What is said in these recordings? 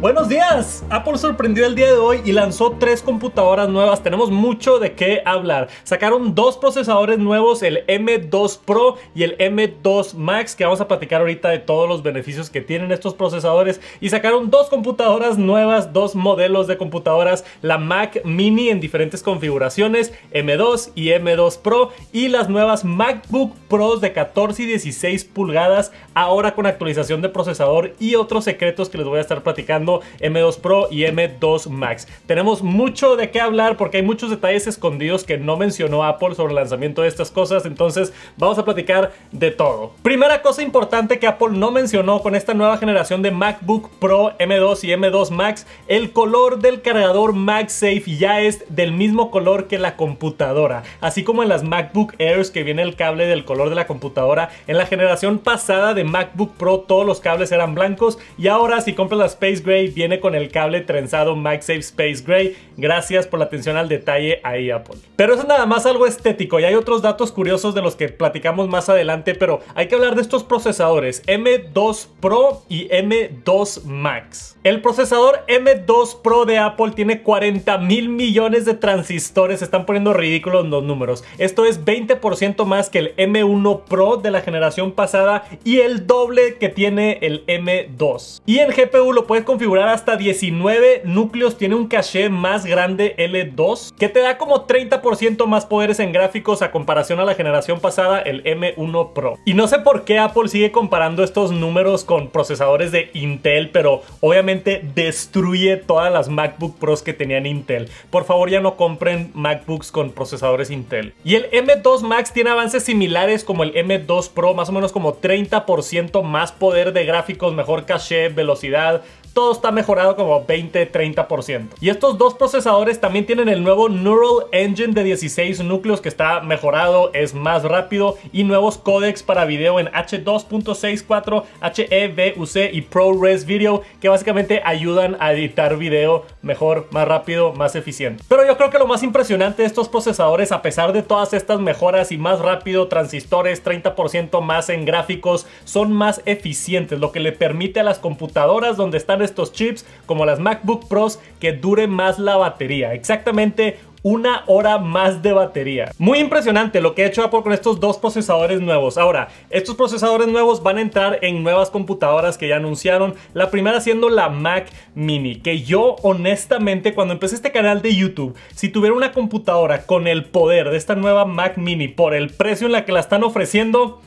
Buenos días. Apple sorprendió el día de hoy y lanzó tres computadoras nuevas. Tenemos mucho de qué hablar. Sacaron dos procesadores nuevos, el M2 Pro y el M2 Max, que vamos a platicar ahorita de todos los beneficios que tienen estos procesadores. Y sacaron dos computadoras nuevas, dos modelos de computadoras, la Mac Mini en diferentes configuraciones, M2 y M2 Pro, y las nuevas MacBook Pros de 14 y 16 pulgadas, ahora con actualización de procesador y otros secretos que les voy a estar platicando M2 Pro y M2 Max. Tenemos mucho de qué hablar porque hay muchos detalles escondidos que no mencionó Apple sobre el lanzamiento de estas cosas, entonces vamos a platicar de todo. Primera cosa importante que Apple no mencionó con esta nueva generación de MacBook Pro M2 y M2 Max, el color del cargador MagSafe ya es del mismo color que la computadora, así como en las MacBook Airs que viene el cable del color de la computadora. En la generación pasada de MacBook Pro todos los cables eran blancos y ahora si compras la Space Gray viene con el cable trenzado MagSafe Space Gray. Gracias por la atención al detalle ahí, Apple. Pero eso es nada más algo estético y hay otros datos curiosos de los que platicamos más adelante, pero hay que hablar de estos procesadores M2 Pro y M2 Max. El procesador M2 Pro de Apple tiene 40 mil millones de transistores, Se están poniendo ridículos los números. Esto es 20% más que el M1 Pro de la generación pasada y el doble que tiene el M2. Y en GPU lo puedes configurar hasta 19 núcleos, tiene un caché más grande L2 que te da como 30% más poderes en gráficos a comparación a la generación pasada, el M1 Pro. Y no sé por qué Apple sigue comparando estos números con procesadores de Intel, pero obviamente destruye todas las MacBook Pros que tenían Intel. Por favor ya no compren MacBooks con procesadores Intel. Y el M2 Max tiene avances similares como el M2 Pro, más o menos como 30% más poder de gráficos, mejor caché, velocidad, todo está mejorado como 20-30%. Y estos dos procesadores también tienen el nuevo Neural Engine de 16 núcleos que está mejorado, es más rápido y nuevos códecs para video en H2.64, e y ProRes Video que básicamente ayudan a editar video mejor, más rápido, más eficiente. Pero yo creo que lo más impresionante de estos procesadores, a pesar de todas estas mejoras y más rápido, transistores, 30% más en gráficos, son más eficientes, lo que le permite a las computadoras donde están estos chips como las MacBook Pros que dure más la batería. Exactamente una hora más de batería. Muy impresionante lo que ha hecho Apple con estos dos procesadores nuevos. Ahora, estos procesadores nuevos van a entrar en nuevas computadoras que ya anunciaron. La primera siendo la Mac Mini, que yo honestamente cuando empecé este canal de YouTube, si tuviera una computadora con el poder de esta nueva Mac Mini por el precio en la que la están ofreciendo,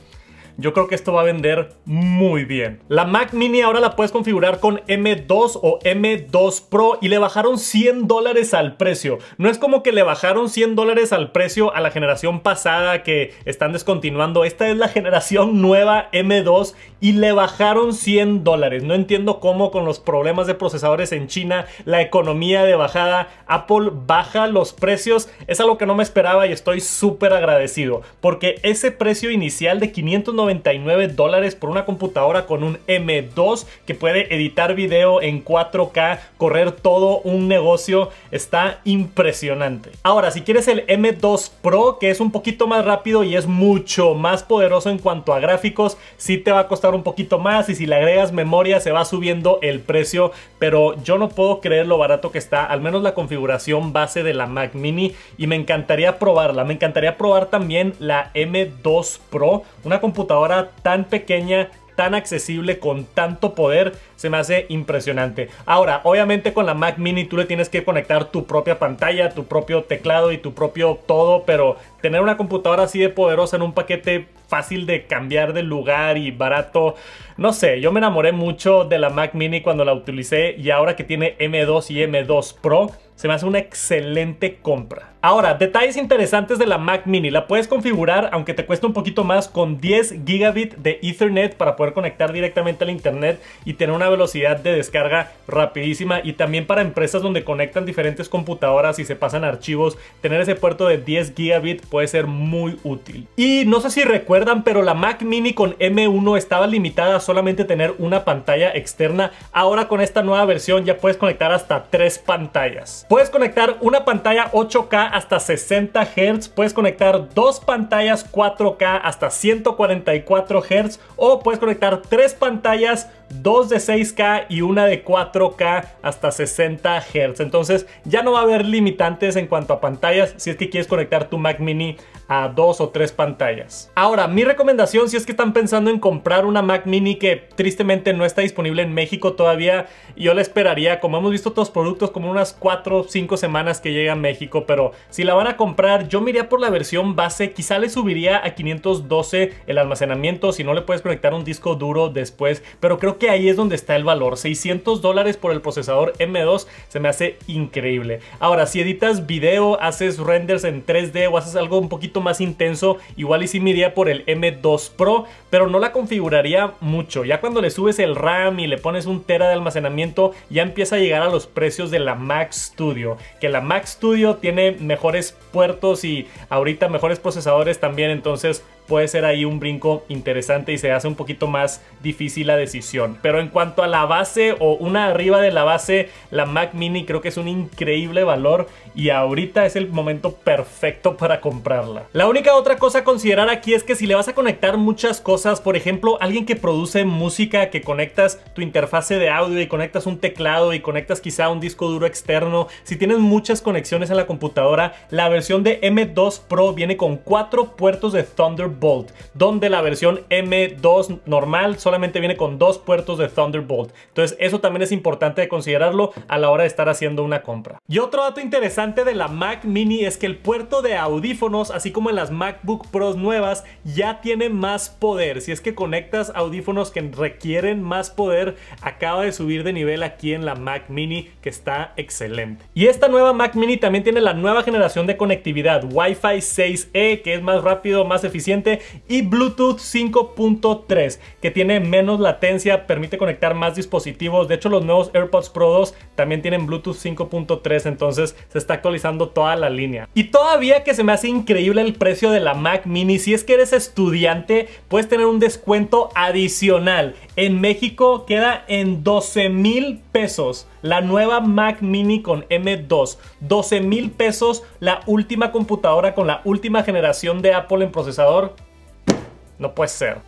yo creo que esto va a vender muy bien. La Mac Mini ahora la puedes configurar con M2 o M2 Pro y le bajaron 100 dólares al precio. No es como que le bajaron 100 dólares al precio a la generación pasada que están descontinuando. Esta es la generación nueva M2 y le bajaron 100 dólares. No entiendo cómo con los problemas de procesadores en China, la economía de bajada, Apple baja los precios. Es algo que no me esperaba y estoy súper agradecido porque ese precio inicial de 590 99 dólares por una computadora con un M2 que puede editar video en 4K, correr todo un negocio. Está impresionante. Ahora, si quieres el M2 Pro, que es un poquito más rápido y es mucho más poderoso en cuanto a gráficos, sí te va a costar un poquito más y si le agregas memoria se va subiendo el precio, pero yo no puedo creer lo barato que está, al menos la configuración base de la Mac Mini y me encantaría probarla. Me encantaría probar también la M2 Pro, una computadora ahora tan pequeña tan accesible con tanto poder se me hace impresionante. Ahora, obviamente con la Mac Mini tú le tienes que conectar tu propia pantalla, tu propio teclado y tu propio todo, pero tener una computadora así de poderosa en un paquete fácil de cambiar de lugar y barato, no sé, yo me enamoré mucho de la Mac Mini cuando la utilicé y ahora que tiene M2 y M2 Pro, se me hace una excelente compra. Ahora, detalles interesantes de la Mac Mini. La puedes configurar, aunque te cuesta un poquito más, con 10 gigabit de Ethernet para poder conectar directamente al internet y tener una velocidad de descarga rapidísima. Y también para empresas donde conectan diferentes computadoras y se pasan archivos, tener ese puerto de 10 gigabit puede ser muy útil. Y no sé si recuerdan, pero la Mac Mini con M1 estaba limitada a solamente tener una pantalla externa. Ahora con esta nueva versión ya puedes conectar hasta tres pantallas. Puedes conectar una pantalla 8K hasta 60 Hz, puedes conectar dos pantallas 4K hasta 144 Hz o puedes conectar tres pantallas dos de 6K y una de 4K hasta 60 Hz. Entonces ya no va a haber limitantes en cuanto a pantallas si es que quieres conectar tu Mac mini a dos o tres pantallas. Ahora, mi recomendación si es que están pensando en comprar una Mac mini que tristemente no está disponible en México todavía, yo la esperaría, como hemos visto otros productos, como unas 4 o 5 semanas que llega a México, pero si la van a comprar, yo miraría por la versión base, quizá le subiría a 512 el almacenamiento si no le puedes conectar un disco duro después, pero creo que ahí es donde está el valor. 600 dólares por el procesador M2 se me hace increíble. Ahora, si editas video, haces renders en 3D o haces algo un poquito más intenso, igual y si sí por el M2 Pro, pero no la configuraría mucho. Ya cuando le subes el RAM y le pones un tera de almacenamiento, ya empieza a llegar a los precios de la Mac Studio, que la Mac Studio tiene mejores puertos y ahorita mejores procesadores también. Entonces puede ser ahí un brinco interesante y se hace un poquito más difícil la decisión. Pero en cuanto a la base o una arriba de la base, la Mac Mini creo que es un increíble valor y ahorita es el momento perfecto para comprarla. La única otra cosa a considerar aquí es que si le vas a conectar muchas cosas, por ejemplo, alguien que produce música, que conectas tu interfase de audio y conectas un teclado y conectas quizá un disco duro externo, si tienes muchas conexiones en la computadora, la versión de M2 Pro viene con cuatro puertos de Thunderbolt Thunderbolt, donde la versión M2 normal solamente viene con dos puertos de Thunderbolt. Entonces eso también es importante de considerarlo a la hora de estar haciendo una compra. Y otro dato interesante de la Mac Mini es que el puerto de audífonos, así como en las MacBook Pros nuevas, ya tiene más poder. Si es que conectas audífonos que requieren más poder, acaba de subir de nivel aquí en la Mac Mini, que está excelente. Y esta nueva Mac Mini también tiene la nueva generación de conectividad, Wi-Fi 6E, que es más rápido, más eficiente y Bluetooth 5.3 que tiene menos latencia, permite conectar más dispositivos. De hecho, los nuevos AirPods Pro 2 también tienen Bluetooth 5.3, entonces se está actualizando toda la línea. Y todavía que se me hace increíble el precio de la Mac Mini, si es que eres estudiante, puedes tener un descuento adicional. En México queda en 12 mil pesos la nueva Mac Mini con M2, 12 mil pesos la última computadora con la última generación de Apple en procesador. No puede ser.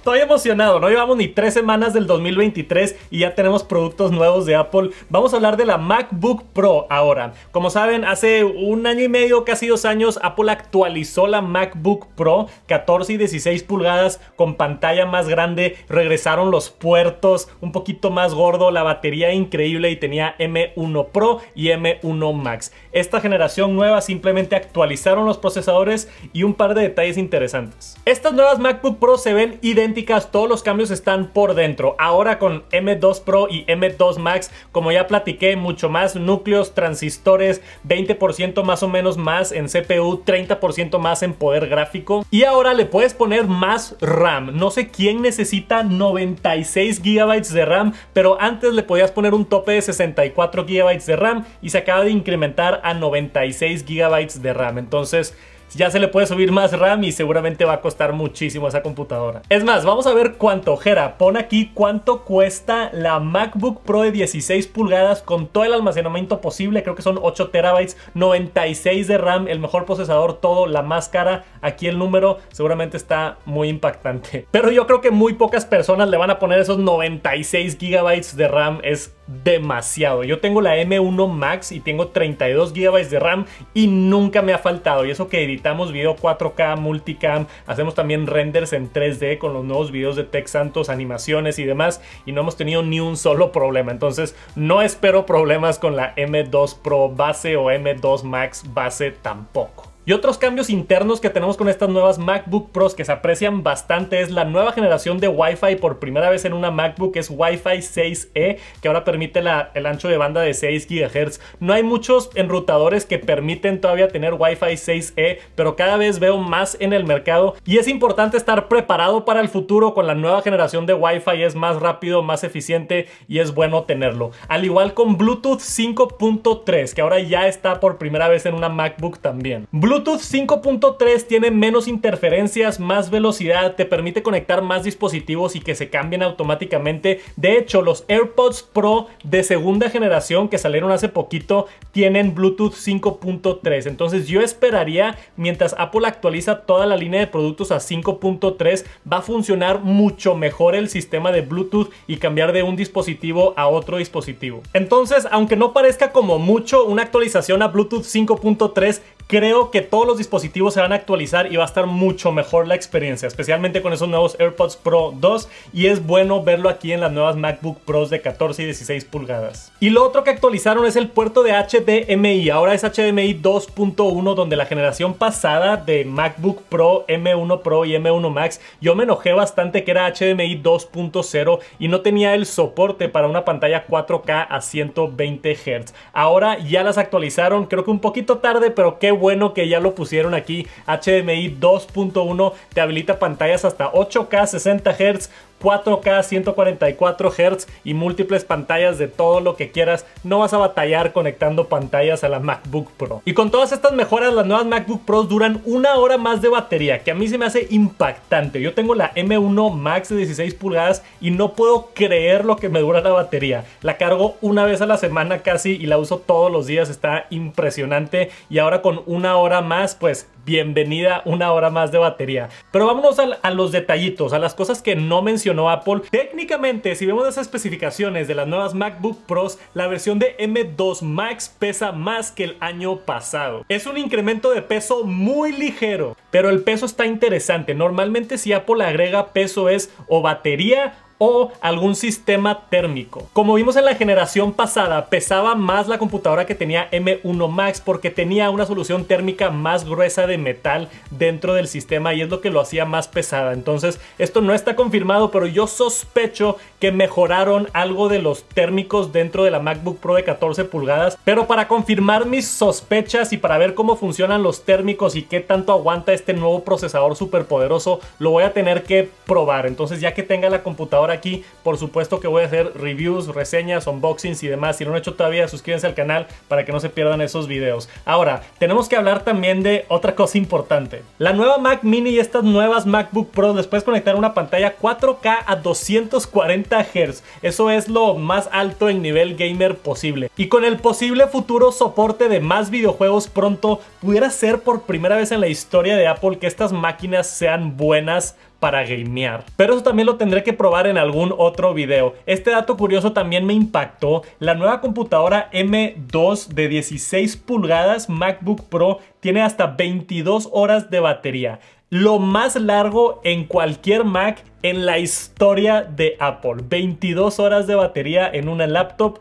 Estoy emocionado, no llevamos ni tres semanas del 2023 y ya tenemos productos nuevos de Apple. Vamos a hablar de la MacBook Pro ahora. Como saben, hace un año y medio, casi dos años, Apple actualizó la MacBook Pro 14 y 16 pulgadas con pantalla más grande. Regresaron los puertos, un poquito más gordo, la batería increíble y tenía M1 Pro y M1 Max. Esta generación nueva simplemente actualizaron los procesadores y un par de detalles interesantes. Estas nuevas MacBook Pro se ven idénticas todos los cambios están por dentro. Ahora con M2 Pro y M2 Max, como ya platiqué, mucho más núcleos, transistores, 20% más o menos más en CPU, 30% más en poder gráfico. Y ahora le puedes poner más RAM. No sé quién necesita 96 GB de RAM, pero antes le podías poner un tope de 64 GB de RAM y se acaba de incrementar a 96 GB de RAM. Entonces, ya se le puede subir más RAM y seguramente va a costar muchísimo esa computadora. Es más, vamos a ver cuánto, Jera, pon aquí cuánto cuesta la MacBook Pro de 16 pulgadas con todo el almacenamiento posible, creo que son 8 terabytes, 96 de RAM, el mejor procesador, todo, la más cara, aquí el número seguramente está muy impactante. Pero yo creo que muy pocas personas le van a poner esos 96 gigabytes de RAM, es demasiado. Yo tengo la M1 Max y tengo 32 GB de RAM y nunca me ha faltado. Y eso que editamos video 4K, multicam, hacemos también renders en 3D con los nuevos videos de Tech Santos, animaciones y demás. Y no hemos tenido ni un solo problema. Entonces no espero problemas con la M2 Pro base o M2 Max base tampoco. Y otros cambios internos que tenemos con estas nuevas MacBook Pros que se aprecian bastante es la nueva generación de Wi-Fi por primera vez en una MacBook, es Wi-Fi 6E, que ahora permite el ancho de banda de 6 GHz. No hay muchos enrutadores que permiten todavía tener Wi-Fi 6E, pero cada vez veo más en el mercado y es importante estar preparado para el futuro con la nueva generación de Wi-Fi, es más rápido, más eficiente y es bueno tenerlo. Al igual con Bluetooth 5.3, que ahora ya está por primera vez en una MacBook también. Bluetooth 5.3 tiene menos interferencias, más velocidad, te permite conectar más dispositivos y que se cambien automáticamente. De hecho, los AirPods Pro de segunda generación que salieron hace poquito tienen Bluetooth 5.3. Entonces yo esperaría, mientras Apple actualiza toda la línea de productos a 5.3, va a funcionar mucho mejor el sistema de Bluetooth y cambiar de un dispositivo a otro dispositivo. Entonces, aunque no parezca como mucho, una actualización a Bluetooth 5.3 creo que todos los dispositivos se van a actualizar y va a estar mucho mejor la experiencia, especialmente con esos nuevos AirPods Pro 2 y es bueno verlo aquí en las nuevas MacBook Pros de 14 y 16 pulgadas. Y lo otro que actualizaron es el puerto de HDMI, ahora es HDMI 2.1 donde la generación pasada de MacBook Pro, M1 Pro y M1 Max, yo me enojé bastante que era HDMI 2.0 y no tenía el soporte para una pantalla 4K a 120 Hz. Ahora ya las actualizaron, creo que un poquito tarde, pero qué bueno que ya lo pusieron aquí. HDMI 2.1 te habilita pantallas hasta 8K 60 Hz 4K 144 Hz y múltiples pantallas de todo lo que quieras, no vas a batallar conectando pantallas a la MacBook Pro. Y con todas estas mejoras, las nuevas MacBook Pros duran una hora más de batería, que a mí se me hace impactante. Yo tengo la M1 Max de 16 pulgadas y no puedo creer lo que me dura la batería. La cargo una vez a la semana casi y la uso todos los días, está impresionante. Y ahora con una hora más, pues bienvenida una hora más de batería. Pero vámonos a, los detallitos, a las cosas que no mencionó Apple. Técnicamente, si vemos las especificaciones de las nuevas MacBook Pros, la versión de M2 Max pesa más que el año pasado. Es un incremento de peso muy ligero, pero el peso está interesante. Normalmente si Apple agrega peso es o batería o algún sistema térmico. Como vimos en la generación pasada, pesaba más la computadora que tenía M1 Max porque tenía una solución térmica más gruesa de metal dentro del sistema y es lo que lo hacía más pesada. Entonces, esto no está confirmado, pero yo sospecho que mejoraron algo de los térmicos dentro de la MacBook Pro de 14 pulgadas, pero para confirmar mis sospechas y para ver cómo funcionan los térmicos y qué tanto aguanta este nuevo procesador superpoderoso, lo voy a tener que probar. Entonces, ya que tenga la computadora aquí. Por supuesto que voy a hacer reviews, reseñas, unboxings y demás. Si no lo han hecho todavía, suscríbanse al canal para que no se pierdan esos videos. Ahora, tenemos que hablar también de otra cosa importante. La nueva Mac Mini y estas nuevas MacBook Pro les puedes conectar una pantalla 4K a 240 Hz. Eso es lo más alto en nivel gamer posible. Y con el posible futuro soporte de más videojuegos pronto, pudiera ser por primera vez en la historia de Apple que estas máquinas sean buenas para gamear. Pero eso también lo tendré que probar en algún otro video. Este dato curioso también me impactó. La nueva computadora M2 de 16 pulgadas MacBook Pro tiene hasta 22 horas de batería. Lo más largo en cualquier Mac en la historia de Apple. 22 horas de batería en una laptop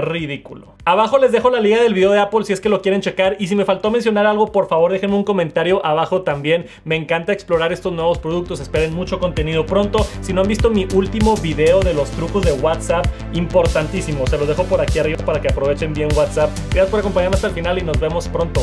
ridículo. Abajo les dejo la liga del video de Apple si es que lo quieren checar. Y si me faltó mencionar algo, por favor déjenme un comentario abajo también. Me encanta explorar estos nuevos productos. Esperen mucho contenido pronto. Si no han visto mi último video de los trucos de WhatsApp, importantísimo. Se los dejo por aquí arriba para que aprovechen bien WhatsApp. Gracias por acompañarme hasta el final y nos vemos pronto.